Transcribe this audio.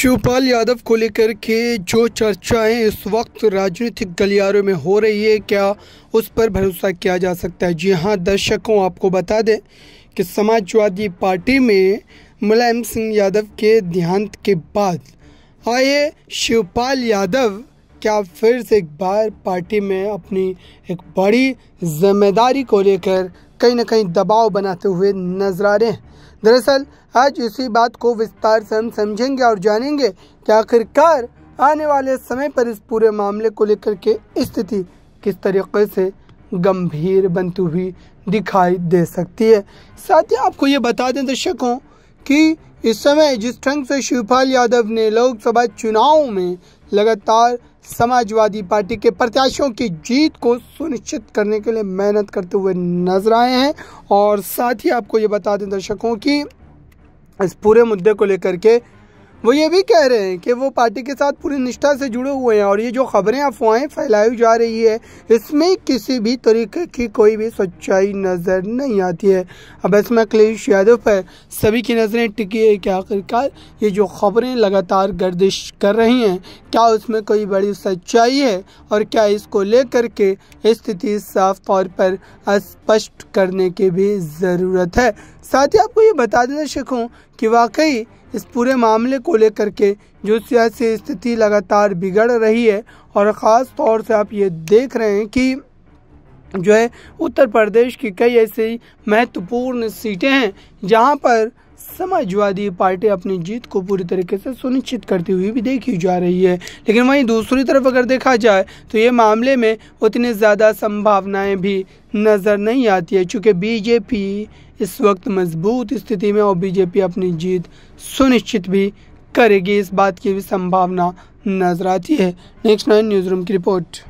शिवपाल यादव को लेकर के जो चर्चाएं इस वक्त राजनीतिक गलियारों में हो रही है क्या उस पर भरोसा किया जा सकता है जी हाँ दर्शकों आपको बता दें कि समाजवादी पार्टी में मुलायम सिंह यादव के देहांत के बाद आए शिवपाल यादव क्या फिर से एक बार पार्टी में अपनी एक बड़ी जिम्मेदारी को लेकर कहीं ना कहीं दबाव बनाते हुए नजर आ रहे हैं दरअसल आज इसी बात को विस्तार से हम समझेंगे और जानेंगे कि आखिरकार आने वाले समय पर इस पूरे मामले को लेकर के स्थिति किस तरीके से गंभीर बनती हुई दिखाई दे सकती है साथ ही आपको ये बता दें दर्शकों कि इस समय जिस ढंग से शिवपाल यादव ने लोकसभा चुनाव में लगातार समाजवादी पार्टी के प्रत्याशियों की जीत को सुनिश्चित करने के लिए मेहनत करते हुए नजर आए हैं और साथ ही आपको ये बता दें दर्शकों की इस पूरे मुद्दे को लेकर के वो ये भी कह रहे हैं कि वो पार्टी के साथ पूरी निष्ठा से जुड़े हुए हैं और ये जो खबरें अफवाहें फैलाई जा रही है इसमें किसी भी तरीके की कोई भी सच्चाई नज़र नहीं आती है अब इसमें अखिलेश यादव पर सभी की नज़रें टिकी है कि आखिरकार ये जो खबरें लगातार गर्दिश कर रही हैं क्या उसमें कोई बड़ी सच्चाई है और क्या इसको लेकर के स्थिति साफ तौर पर स्पष्ट करने की भी ज़रूरत है साथ ही आपको ये बता देना सीखूँ कि वाकई इस पूरे मामले को लेकर के जो सियासी स्थिति लगातार बिगड़ रही है और ख़ास तौर से आप ये देख रहे हैं कि जो है उत्तर प्रदेश की कई ऐसी महत्वपूर्ण सीटें हैं जहां पर समाजवादी पार्टी अपनी जीत को पूरी तरीके से सुनिश्चित करती हुई भी देखी जा रही है लेकिन वहीं दूसरी तरफ अगर देखा जाए तो ये मामले में उतनी ज़्यादा संभावनाएं भी नज़र नहीं आती है चूँकि बीजेपी इस वक्त मजबूत स्थिति में और बीजेपी अपनी जीत सुनिश्चित भी करेगी इस बात की भी संभावना नजर आती है नेक्स्ट नाइन न्यूज़ रूम की रिपोर्ट